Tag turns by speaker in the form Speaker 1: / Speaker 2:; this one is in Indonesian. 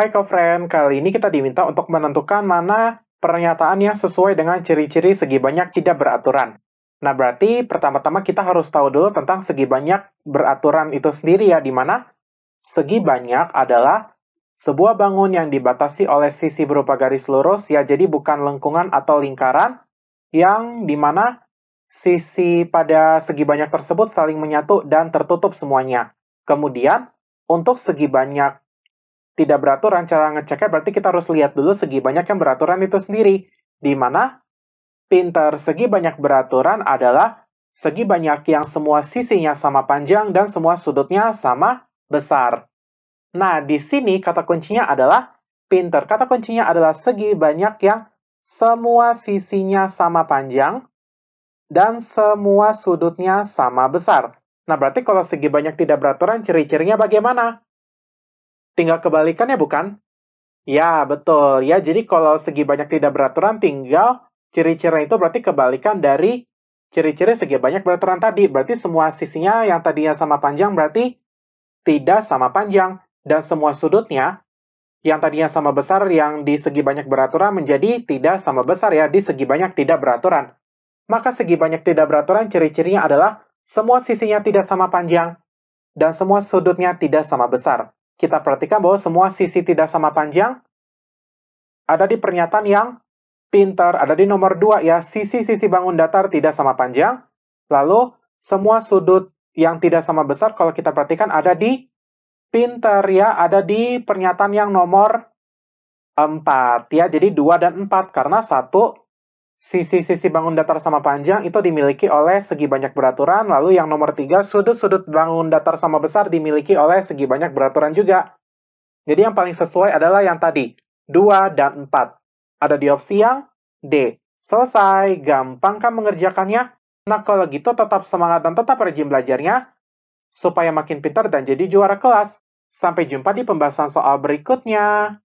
Speaker 1: Hai kau friend, kali ini kita diminta untuk menentukan mana pernyataan yang sesuai dengan ciri-ciri segi banyak tidak beraturan. Nah, berarti pertama-tama kita harus tahu dulu tentang segi banyak beraturan itu sendiri ya, di mana segi banyak adalah sebuah bangun yang dibatasi oleh sisi berupa garis lurus, ya jadi bukan lengkungan atau lingkaran, yang di mana sisi pada segi banyak tersebut saling menyatu dan tertutup semuanya. Kemudian, untuk segi banyak tidak beraturan cara ngeceknya berarti kita harus lihat dulu segi banyak yang beraturan itu sendiri. Di mana pinter segi banyak beraturan adalah segi banyak yang semua sisinya sama panjang dan semua sudutnya sama besar. Nah, di sini kata kuncinya adalah pinter. Kata kuncinya adalah segi banyak yang semua sisinya sama panjang dan semua sudutnya sama besar. Nah, berarti kalau segi banyak tidak beraturan, ciri-cirinya bagaimana? tinggal kebalikannya bukan? Ya, betul. Ya, jadi kalau segi banyak tidak beraturan tinggal ciri-ciri itu berarti kebalikan dari ciri-ciri segi banyak beraturan tadi. Berarti semua sisinya yang tadinya sama panjang berarti tidak sama panjang dan semua sudutnya yang tadinya sama besar yang di segi banyak beraturan menjadi tidak sama besar ya di segi banyak tidak beraturan. Maka segi banyak tidak beraturan ciri-cirinya adalah semua sisinya tidak sama panjang dan semua sudutnya tidak sama besar kita perhatikan bahwa semua sisi tidak sama panjang ada di pernyataan yang pintar, ada di nomor dua ya, sisi-sisi bangun datar tidak sama panjang. Lalu, semua sudut yang tidak sama besar kalau kita perhatikan ada di pintar ya, ada di pernyataan yang nomor 4 ya. Jadi 2 dan 4 karena satu sisi-sisi bangun datar sama panjang itu dimiliki oleh segi banyak beraturan, lalu yang nomor tiga, sudut-sudut bangun datar sama besar dimiliki oleh segi banyak beraturan juga. Jadi yang paling sesuai adalah yang tadi, 2 dan 4. Ada di opsi yang D. Selesai, gampang kan mengerjakannya? Nah kalau gitu tetap semangat dan tetap rajin belajarnya, supaya makin pintar dan jadi juara kelas. Sampai jumpa di pembahasan soal berikutnya.